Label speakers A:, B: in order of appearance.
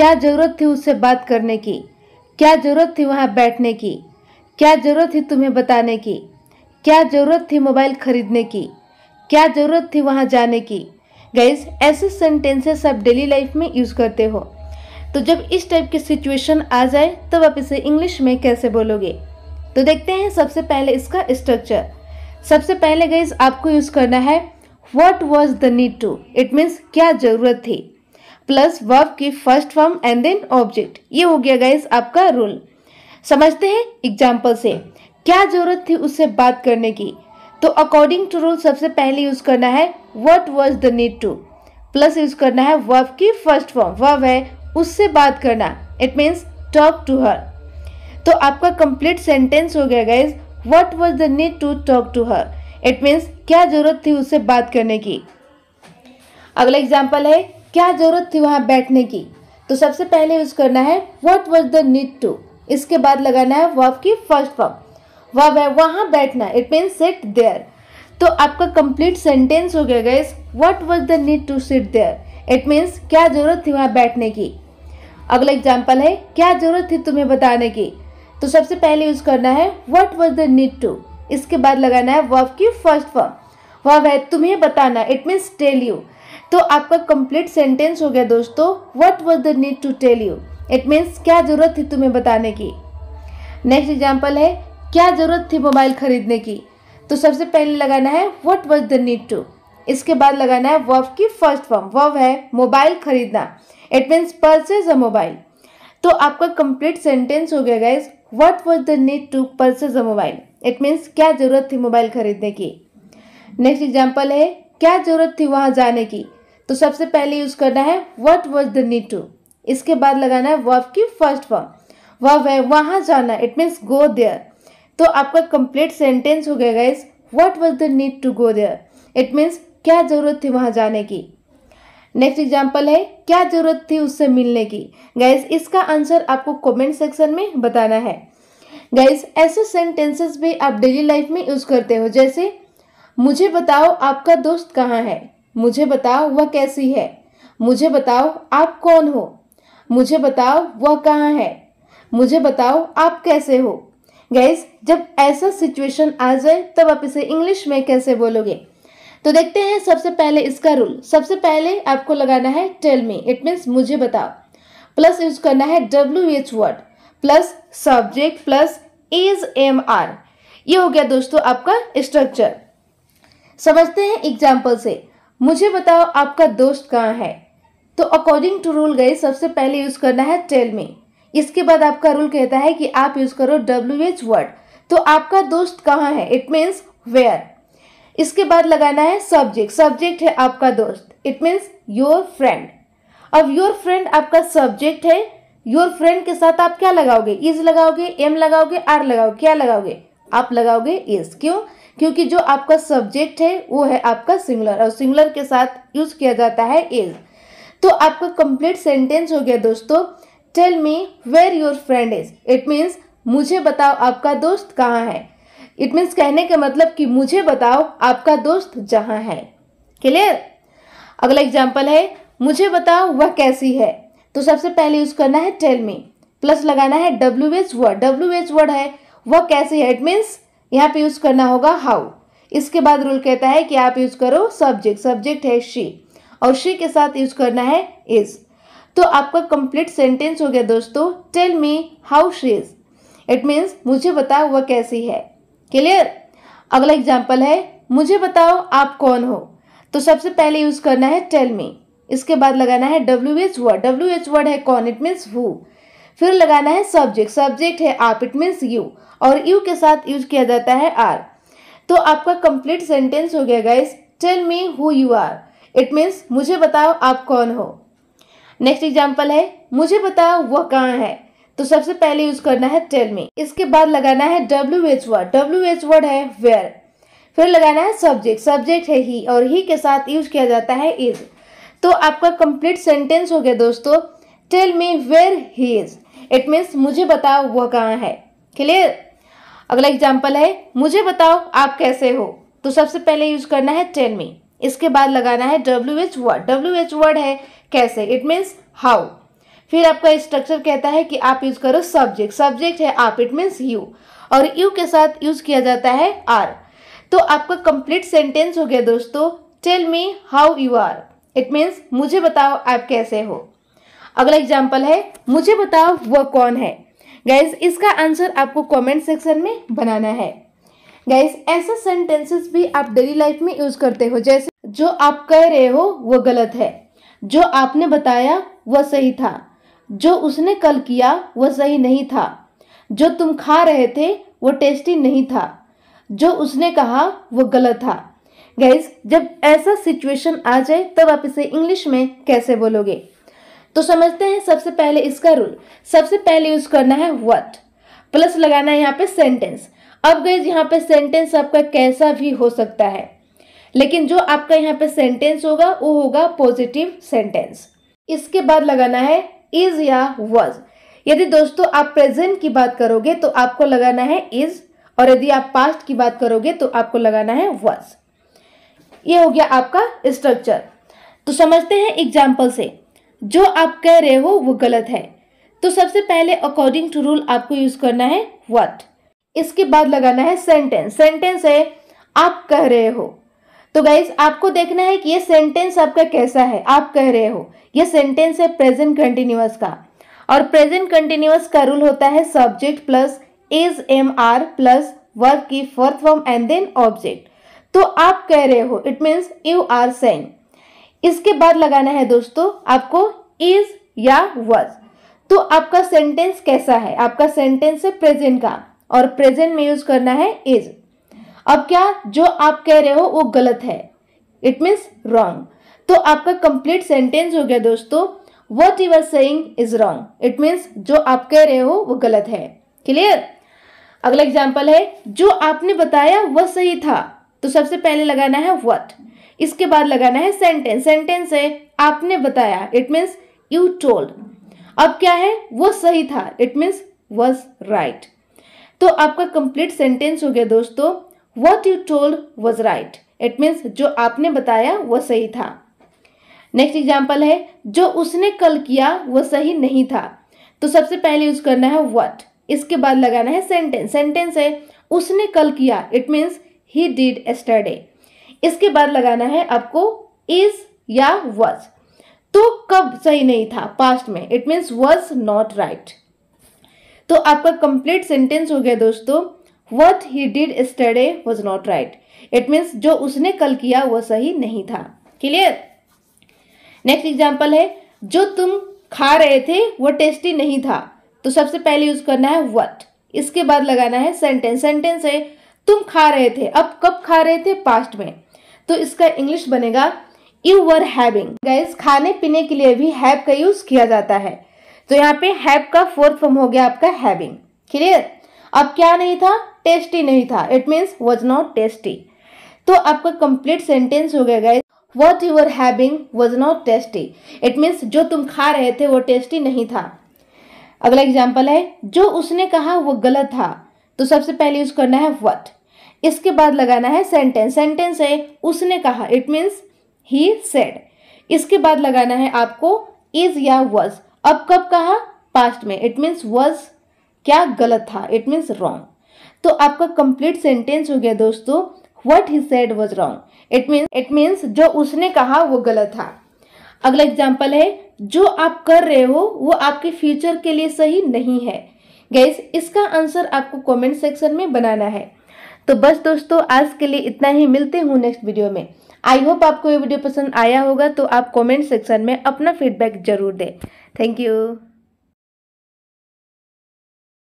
A: क्या ज़रूरत थी उससे बात करने की क्या ज़रूरत थी वहाँ बैठने की क्या ज़रूरत थी तुम्हें बताने की क्या ज़रूरत थी मोबाइल ख़रीदने की क्या ज़रूरत थी वहाँ जाने की गैस ऐसे सेंटेंसेस आप डेली लाइफ में यूज़ करते हो तो जब इस टाइप की सिचुएशन आ जाए तब आप इसे इंग्लिश में कैसे बोलोगे तो देखते हैं सबसे पहले इसका स्ट्रक्चर सबसे पहले गैस आपको यूज़ करना है what was the need to it means क्या ज़रूरत थी प्लस वर्ब की first form and then object ये हो गया गाइस आपका रूल समझते हैं एग्जाम्पल से क्या जरूरत थी उससे बात करने की तो अकॉर्डिंग टू रूल सबसे पहले यूज करना है what was the need to plus use करना है वर्ब की फर्स्ट फॉर्म वर्ब है उससे बात करना it means talk to her तो आपका कंप्लीट सेंटेंस हो गया guys what was the need to talk to her it means क्या जरूरत थी उससे बात करने की अगला एग्जाम्पल है क्या जरूरत थी वहाँ बैठने की तो सबसे पहले यूज करना है what was the need to इसके बाद लगाना है वर्ब की फर्स्ट फॉर्म वर्ब है वहाँ बैठना इट मीन सिट देयर तो आपका कंप्लीट सेंटेंस हो गया guys what was the need to sit there it means क्या जरूरत थी वहाँ बैठने की अगला एग्जाम्पल है क्या जरूरत थी तुम्हें बताने की तो सबसे पहले यूज करना है what was the need to इसके बाद लगाना है वर्ब की फर्स्ट फॉर्म वर्ब है तुम्हें बताना इट मीन्स टेल यू तो आपका कंप्लीट सेंटेंस हो गया दोस्तों what was the need to tell you it means क्या ज़रूरत थी तुम्हें बताने की नेक्स्ट एग्जाम्पल है क्या ज़रूरत थी मोबाइल खरीदने की तो सबसे पहले लगाना है what was the need to इसके बाद लगाना है वर्व की फर्स्ट फॉर्म वर्व है मोबाइल खरीदना it means purchase a mobile तो आपका कंप्लीट सेंटेंस हो गया guys what was the need to purchase a mobile it means क्या ज़रूरत थी मोबाइल खरीदने की नेक्स्ट एग्जाम्पल है क्या ज़रूरत थी वहाँ जाने की तो सबसे पहले यूज करना है what was the need to इसके बाद लगाना है वर्ब की फर्स्ट फॉर्म वर्ब है वहां जाना इट मीन्स गो देयर तो आपका कंप्लीट सेंटेंस हो गया guys what was the need to go there it means क्या ज़रूरत थी वहां जाने की नेक्स्ट एग्जाम्पल है क्या ज़रूरत थी उससे मिलने की गाइज इसका आंसर आपको कॉमेंट सेक्शन में बताना है गाइज ऐसे सेंटेंसेस भी आप डेली लाइफ में यूज़ करते हो जैसे मुझे बताओ आपका दोस्त कहाँ है मुझे बताओ वह कैसी है मुझे बताओ आप कौन हो मुझे बताओ वह कहाँ है मुझे बताओ आप कैसे हो गैस जब ऐसा सिचुएशन आ जाए तब आप इसे इंग्लिश में कैसे बोलोगे तो देखते हैं सबसे पहले इसका रूल सबसे पहले आपको लगाना है टेल मी इट मीन्स मुझे बताओ प्लस यूज करना है W H word plus subject plus is am are ये हो गया दोस्तों आपका स्ट्रक्चर समझते हैं एग्जाम्पल से मुझे बताओ आपका दोस्त कहाँ है तो अकॉर्डिंग टू रूल गए सबसे पहले यूज़ करना है टेल मी इसके बाद आपका रूल कहता है कि आप यूज़ करो डब्ल्यू एच वर्ड तो आपका दोस्त कहाँ है इट मीन्स वेयर इसके बाद लगाना है सब्जेक्ट सब्जेक्ट है आपका दोस्त इट मीन्स योर फ्रेंड अब योर फ्रेंड आपका सब्जेक्ट है योर फ्रेंड के साथ आप क्या लगाओगे इज लगाओगे एम लगाओगे आर लगाओगे क्या लगाओगे आप लगाओगे यस क्यों क्योंकि जो आपका सब्जेक्ट है वो है आपका सिंगुलर और सिंगुलर के साथ यूज किया जाता है इज तो आपका कंप्लीट सेंटेंस हो गया दोस्तों tell me where your friend is it means मुझे बताओ आपका दोस्त कहाँ है इट मीन्स कहने का मतलब कि मुझे बताओ आपका दोस्त जहाँ है क्लियर अगला एग्जाम्पल है मुझे बताओ वह कैसी है तो सबसे पहले यूज करना है टेल मी प्लस लगाना है W H word W H word है वह कैसे है इट मीन्स यहाँ पे यूज करना होगा हाउ इसके बाद रूल कहता है कि आप यूज करो सब्जेक्ट सब्जेक्ट है शी और शी के साथ यूज करना है इज तो आपका कंप्लीट सेंटेंस हो गया दोस्तों tell me how she is it means मुझे बताओ वह कैसी है क्लियर अगला एग्जाम्पल है मुझे बताओ आप कौन हो तो सबसे पहले यूज करना है टेल मी इसके बाद लगाना है W H word W H word है कौन इट मीन्स हु फिर लगाना है सब्जेक्ट सब्जेक्ट है आप इट मीन्स यू और यू के साथ यूज किया जाता है आर तो आपका कंप्लीट सेंटेंस हो गया guys tell me who you are it means मुझे बताओ आप कौन हो नेक्स्ट एग्जाम्पल है मुझे बताओ वह कहाँ है तो सबसे पहले यूज करना है टेल मी इसके बाद लगाना है W H word W H word where वेयर फिर लगाना है सब्जेक्ट सब्जेक्ट है ही और ही के साथ यूज किया जाता है इज तो आपका कंप्लीट सेंटेंस हो गया दोस्तों tell me where he is it means मुझे बताओ वह कहाँ है क्लियर अगला एग्जाम्पल है मुझे बताओ आप कैसे हो तो सबसे पहले यूज करना है टेल मी इसके बाद लगाना है W H word W H word है कैसे इट मीन्स हाउ फिर आपका स्ट्रक्चर कहता है कि आप यूज करो सब्जेक्ट सब्जेक्ट है आप इट मीन्स यू और यू के साथ यूज किया जाता है आर तो आपका कंप्लीट सेंटेंस हो गया दोस्तों tell me how you are it means मुझे बताओ आप कैसे हो अगला एग्जाम्पल है मुझे बताओ वह कौन है गैस इसका आंसर आपको कमेंट सेक्शन में बनाना है गैस ऐसे सेंटेंसेस भी आप डेली लाइफ में यूज करते हो जैसे जो आप कह रहे हो वो गलत है जो आपने बताया वह सही था जो उसने कल किया वह सही नहीं था जो तुम खा रहे थे वो टेस्टी नहीं था जो उसने कहा वो गलत था गैस जब ऐसा सिचुएशन आ जाए तब आप इसे इंग्लिश में कैसे बोलोगे तो समझते हैं सबसे पहले इसका रूल सबसे पहले यूज करना है वट प्लस लगाना है यहाँ पे सेंटेंस अब गए यहाँ पे सेंटेंस आपका कैसा भी हो सकता है लेकिन जो आपका यहाँ पे सेंटेंस होगा वो होगा पॉजिटिव सेंटेंस इसके बाद लगाना है इज या वॉज यदि दोस्तों आप प्रेजेंट की बात करोगे तो आपको लगाना है इज और यदि आप पास्ट की बात करोगे तो आपको लगाना है वॉज ये हो गया आपका स्ट्रक्चर तो समझते हैं एग्जाम्पल से जो आप कह रहे हो वो गलत है तो सबसे पहले अकॉर्डिंग टू रूल आपको यूज करना है वट इसके बाद लगाना है सेंटेंस सेंटेंस है आप कह रहे हो तो गाइज आपको देखना है कि ये सेंटेंस आपका कैसा है आप कह रहे हो ये सेंटेंस है प्रेजेंट कंटिन्यूस का और प्रेजेंट कंटिन्यूस का रूल होता है subject plus is am are plus verb की fourth form and then object तो आप कह रहे हो it means you are saying इसके बाद लगाना है दोस्तों आपको इज या वॉज तो आपका सेंटेंस कैसा है आपका सेंटेंस है प्रेजेंट का और प्रेजेंट में यूज करना है इज अब क्या जो आप कह रहे हो वो गलत है इट मीन्स रॉन्ग तो आपका कंप्लीट सेंटेंस हो गया दोस्तों what you are saying is wrong it means जो आप कह रहे हो वो गलत है क्लियर अगला एग्जाम्पल है जो आपने बताया वह सही था तो सबसे पहले लगाना है वट इसके बाद लगाना है सेंटेंस सेंटेंस है आपने बताया इट मीन्स यू टोल्ड अब क्या है वो सही था इट मीन्स वॉज राइट तो आपका कंप्लीट सेंटेंस हो गया दोस्तों what you told was right it means जो आपने बताया वह सही था नेक्स्ट एग्जाम्पल है जो उसने कल किया वह सही नहीं था तो सबसे पहले यूज करना है वट इसके बाद लगाना है सेंटेंस सेंटेंस है उसने कल किया it means he did yesterday इसके बाद लगाना है आपको इज या वज तो कब सही नहीं था पास्ट में it means was not right तो आपका कंप्लीट सेंटेंस हो गया दोस्तों what he did yesterday was not right it means जो उसने कल किया वह सही नहीं था क्लियर नेक्स्ट एग्जाम्पल है जो तुम खा रहे थे वह टेस्टी नहीं था तो सबसे पहले यूज करना है वट इसके बाद लगाना है सेंटेंस सेंटेंस है तुम खा रहे थे अब कब खा रहे थे पास्ट में तो इसका इंग्लिश बनेगा यू वर हैविंग गैस खाने पीने के लिए भी हैव का यूज किया जाता है तो यहाँ पे हैव का फोर्थ फॉर्म हो गया आपका हैविंग क्लियर अब क्या नहीं था टेस्टी नहीं था it means was not tasty तो आपका कंप्लीट सेंटेंस हो गया guys what you are having was not tasty it means जो तुम खा रहे थे वो टेस्टी नहीं था अगला एग्जाम्पल है जो उसने कहा वो गलत था तो सबसे पहले यूज करना है वट इसके बाद लगाना है सेंटेंस सेंटेंस है उसने कहा इट मीन्स ही सेड इसके बाद लगाना है आपको इज या वॉज अब कब कहा पास्ट में इट मीन्स वॉज क्या गलत था इट मीन्स रॉन्ग तो आपका कंप्लीट सेंटेंस हो गया दोस्तों what he said was wrong it mean it means जो उसने कहा वो गलत था अगला एग्जाम्पल है जो आप कर रहे हो वो आपके फ्यूचर के लिए सही नहीं है गैस इसका आंसर आपको कमेंट सेक्शन में बनाना है तो बस दोस्तों आज के लिए इतना ही मिलते हूँ नेक्स्ट वीडियो में आई होप आपको ये वीडियो पसंद आया होगा तो आप कमेंट सेक्शन में अपना फीडबैक जरूर दें थैंक यू